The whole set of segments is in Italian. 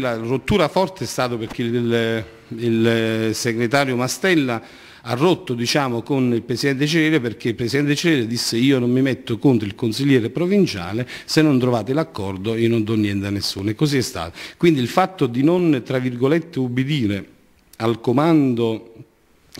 La rottura forte è stata perché il, il, segretario Mastella ha rotto diciamo, con il Presidente Cerere perché il Presidente Cerere disse io non mi metto contro il consigliere provinciale, se non trovate l'accordo io non do niente a nessuno e così è stato. Quindi il fatto di non, tra virgolette, ubbidire al comando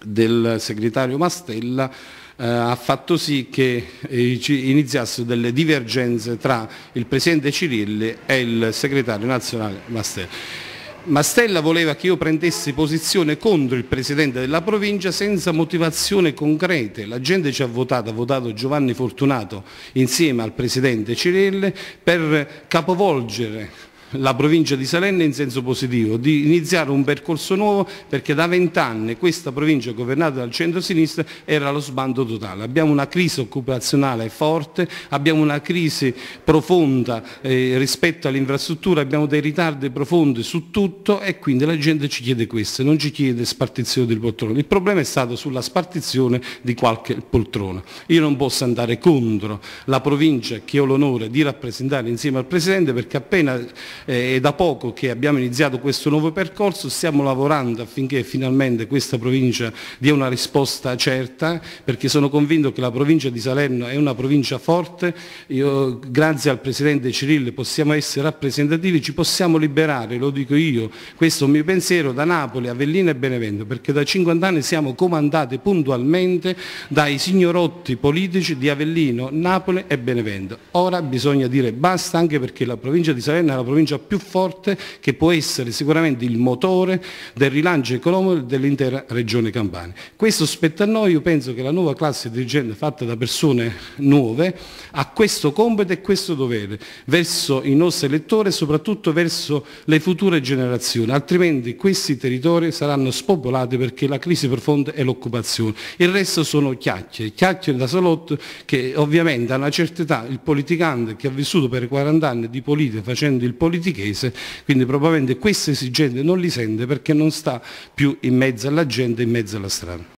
del segretario Mastella eh, ha fatto sì che eh, iniziassero delle divergenze tra il presidente Cirilli e il segretario nazionale Mastella. Mastella voleva che io prendessi posizione contro il presidente della provincia senza motivazioni concrete. La gente ci ha votato, ha votato Giovanni Fortunato insieme al presidente Cirelle per capovolgere la provincia di Salerno in senso positivo, di iniziare un percorso nuovo perché da vent'anni questa provincia governata dal centro-sinistra era allo sbando totale. Abbiamo una crisi occupazionale forte, abbiamo una crisi profonda eh, rispetto all'infrastruttura, abbiamo dei ritardi profondi su tutto e quindi la gente ci chiede questo, non ci chiede spartizione del poltrone. Il problema è stato sulla spartizione di qualche poltrona. Io non posso andare contro la provincia che ho l'onore di rappresentare insieme al Presidente perché appena eh, è da poco che abbiamo iniziato questo nuovo percorso, stiamo lavorando affinché finalmente questa provincia dia una risposta certa perché sono convinto che la provincia di Salerno è una provincia forte, io, grazie al Presidente Cirillo possiamo essere rappresentativi, ci possiamo liberare, lo dico io, questo è il mio pensiero, da Napoli, Avellino e Benevento perché da 50 anni siamo comandati puntualmente dai signorotti politici di Avellino, Napoli e Benevento. Ora bisogna dire basta anche perché la provincia di Salerno è una provincia pronuncia più forte che può essere sicuramente il motore del rilancio economico dell'intera regione Campania. Questo spetta a noi, io penso che la nuova classe dirigente fatta da persone nuove ha questo compito e questo dovere verso i nostri elettori e soprattutto verso le future generazioni, altrimenti questi territori saranno spopolati perché la crisi profonda è l'occupazione. Il resto sono chiacchiere, chiacchiere da salotto che ovviamente a una certa età il politicante che ha vissuto per 40 anni di politica facendo il politico politichese, quindi probabilmente questa esigente non li sente perché non sta più in mezzo alla gente, in mezzo alla strada.